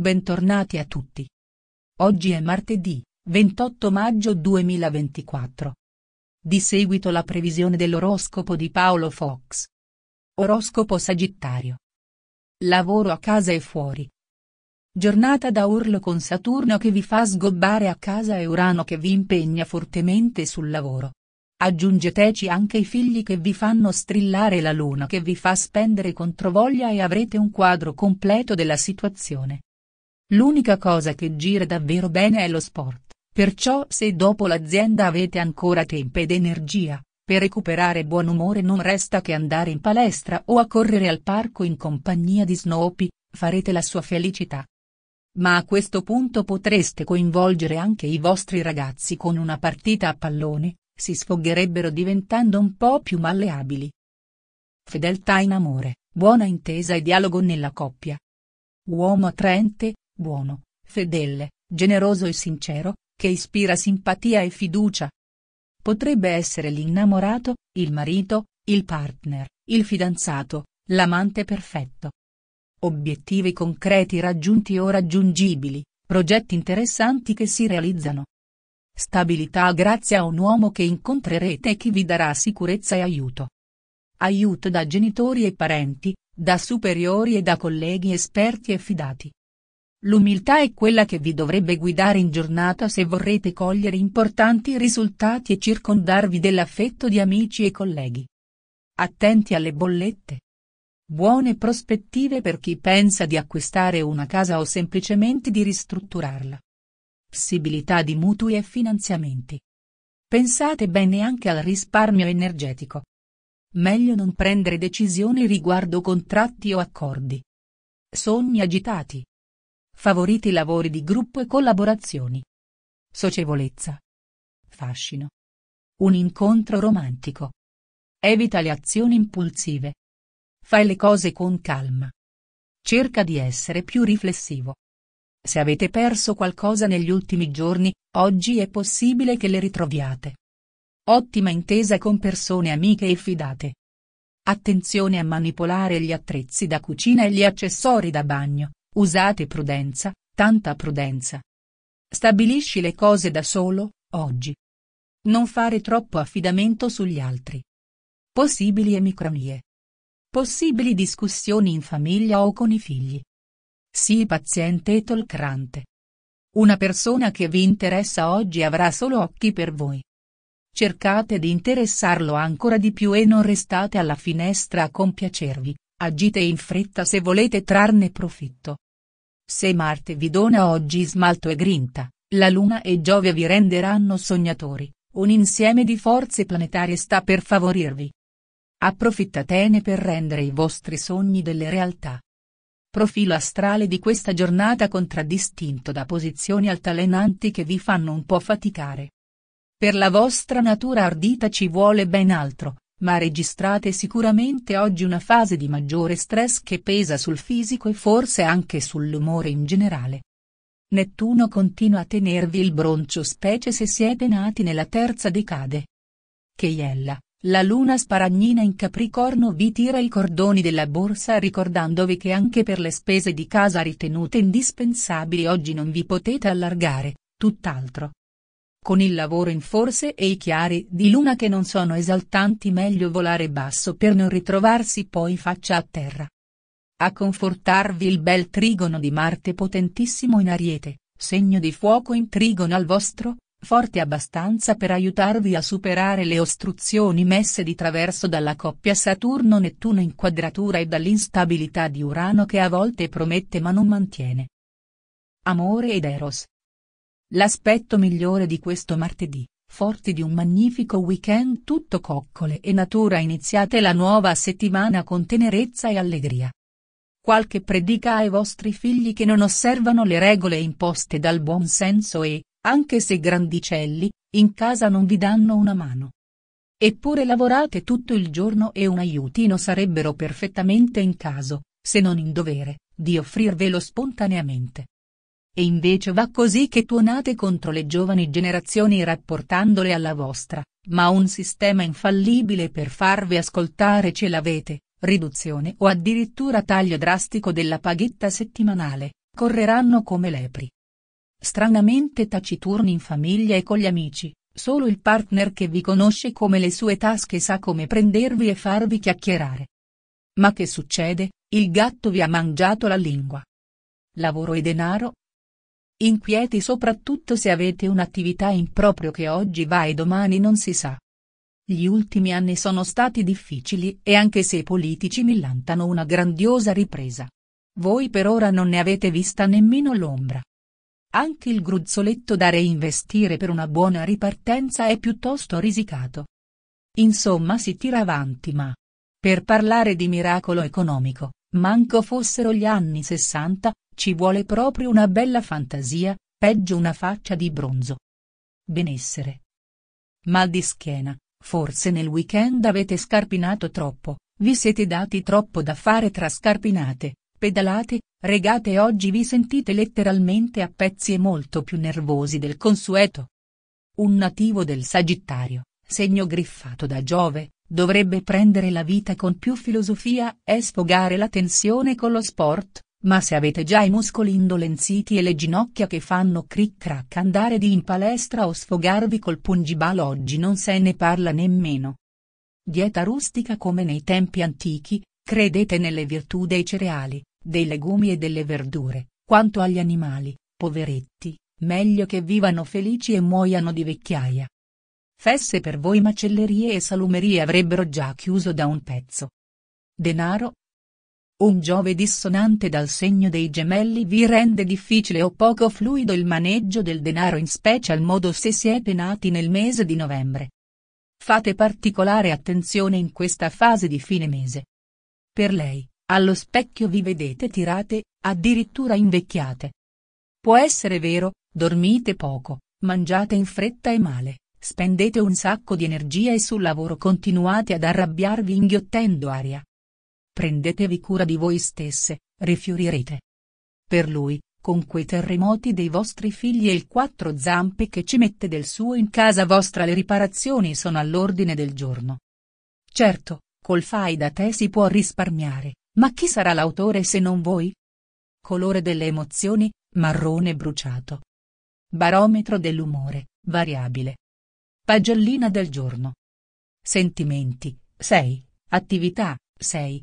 Bentornati a tutti. Oggi è martedì, 28 maggio 2024. Di seguito la previsione dell'oroscopo di Paolo Fox. Oroscopo Sagittario. Lavoro a casa e fuori. Giornata da urlo con Saturno che vi fa sgobbare a casa e Urano che vi impegna fortemente sul lavoro. Aggiungeteci anche i figli che vi fanno strillare la luna che vi fa spendere controvoglia e avrete un quadro completo della situazione. L'unica cosa che gira davvero bene è lo sport, perciò se dopo l'azienda avete ancora tempo ed energia, per recuperare buon umore non resta che andare in palestra o a correre al parco in compagnia di Snoopy, farete la sua felicità. Ma a questo punto potreste coinvolgere anche i vostri ragazzi con una partita a pallone, si sfogherebbero diventando un po' più malleabili. Fedeltà in amore, buona intesa e dialogo nella coppia. Uomo attraente, buono, fedele, generoso e sincero, che ispira simpatia e fiducia. Potrebbe essere l'innamorato, il marito, il partner, il fidanzato, l'amante perfetto. Obiettivi concreti raggiunti o raggiungibili, progetti interessanti che si realizzano. Stabilità grazie a un uomo che incontrerete e che vi darà sicurezza e aiuto. Aiuto da genitori e parenti, da superiori e da colleghi esperti e fidati. L'umiltà è quella che vi dovrebbe guidare in giornata se vorrete cogliere importanti risultati e circondarvi dell'affetto di amici e colleghi. Attenti alle bollette. Buone prospettive per chi pensa di acquistare una casa o semplicemente di ristrutturarla. Possibilità di mutui e finanziamenti. Pensate bene anche al risparmio energetico. Meglio non prendere decisioni riguardo contratti o accordi. Sogni agitati favoriti lavori di gruppo e collaborazioni. Socievolezza. Fascino. Un incontro romantico. Evita le azioni impulsive. Fai le cose con calma. Cerca di essere più riflessivo. Se avete perso qualcosa negli ultimi giorni, oggi è possibile che le ritroviate. Ottima intesa con persone amiche e fidate. Attenzione a manipolare gli attrezzi da cucina e gli accessori da bagno. Usate prudenza, tanta prudenza. Stabilisci le cose da solo, oggi. Non fare troppo affidamento sugli altri. Possibili emicranie. Possibili discussioni in famiglia o con i figli. Sii paziente e tolcrante. Una persona che vi interessa oggi avrà solo occhi per voi. Cercate di interessarlo ancora di più e non restate alla finestra a compiacervi, Agite in fretta se volete trarne profitto. Se Marte vi dona oggi smalto e grinta, la Luna e Giove vi renderanno sognatori, un insieme di forze planetarie sta per favorirvi. Approfittatene per rendere i vostri sogni delle realtà. Profilo astrale di questa giornata contraddistinto da posizioni altalenanti che vi fanno un po' faticare. Per la vostra natura ardita ci vuole ben altro, ma registrate sicuramente oggi una fase di maggiore stress che pesa sul fisico e forse anche sull'umore in generale. Nettuno continua a tenervi il broncio specie se siete nati nella terza decade. Cheiella, la luna sparagnina in Capricorno vi tira i cordoni della borsa ricordandovi che anche per le spese di casa ritenute indispensabili oggi non vi potete allargare, tutt'altro. Con il lavoro in forse e i chiari di luna che non sono esaltanti meglio volare basso per non ritrovarsi poi faccia a terra. A confortarvi il bel trigono di Marte potentissimo in ariete, segno di fuoco in trigono al vostro, forte abbastanza per aiutarvi a superare le ostruzioni messe di traverso dalla coppia Saturno-Nettuno in quadratura e dall'instabilità di Urano che a volte promette ma non mantiene. Amore ed Eros, L'aspetto migliore di questo martedì, forti di un magnifico weekend tutto coccole e natura iniziate la nuova settimana con tenerezza e allegria. Qualche predica ai vostri figli che non osservano le regole imposte dal buon senso e, anche se grandicelli, in casa non vi danno una mano. Eppure lavorate tutto il giorno e un aiutino sarebbero perfettamente in caso, se non in dovere, di offrirvelo spontaneamente. E invece va così che tuonate contro le giovani generazioni rapportandole alla vostra, ma un sistema infallibile per farvi ascoltare ce l'avete, riduzione o addirittura taglio drastico della paghetta settimanale, correranno come lepri. Stranamente taciturni in famiglia e con gli amici, solo il partner che vi conosce come le sue tasche sa come prendervi e farvi chiacchierare. Ma che succede, il gatto vi ha mangiato la lingua. Lavoro e denaro, Inquieti soprattutto se avete un'attività in proprio che oggi va e domani non si sa. Gli ultimi anni sono stati difficili e anche se i politici millantano una grandiosa ripresa. Voi per ora non ne avete vista nemmeno l'ombra. Anche il gruzzoletto da reinvestire per una buona ripartenza è piuttosto risicato. Insomma si tira avanti ma. Per parlare di miracolo economico, manco fossero gli anni 60, ci vuole proprio una bella fantasia, peggio una faccia di bronzo. Benessere. Mal di schiena, forse nel weekend avete scarpinato troppo, vi siete dati troppo da fare tra scarpinate, pedalate, regate e oggi vi sentite letteralmente a pezzi e molto più nervosi del consueto. Un nativo del Sagittario, segno griffato da Giove, dovrebbe prendere la vita con più filosofia e sfogare la tensione con lo sport, ma se avete già i muscoli indolenziti e le ginocchia che fanno cric crac andare di in palestra o sfogarvi col pungibalo oggi non se ne parla nemmeno. Dieta rustica come nei tempi antichi, credete nelle virtù dei cereali, dei legumi e delle verdure, quanto agli animali, poveretti, meglio che vivano felici e muoiano di vecchiaia. Fesse per voi macellerie e salumerie avrebbero già chiuso da un pezzo. Denaro, un Giove dissonante dal segno dei gemelli vi rende difficile o poco fluido il maneggio del denaro in special modo se siete nati nel mese di novembre. Fate particolare attenzione in questa fase di fine mese. Per lei, allo specchio vi vedete tirate, addirittura invecchiate. Può essere vero, dormite poco, mangiate in fretta e male, spendete un sacco di energia e sul lavoro continuate ad arrabbiarvi inghiottendo aria. Prendetevi cura di voi stesse, rifiorirete. Per lui, con quei terremoti dei vostri figli e il quattro zampe che ci mette del suo in casa vostra le riparazioni sono all'ordine del giorno. Certo, col fai da te si può risparmiare, ma chi sarà l'autore se non voi? Colore delle emozioni, marrone bruciato. Barometro dell'umore, variabile. Pagellina del giorno. Sentimenti, 6, attività, 6,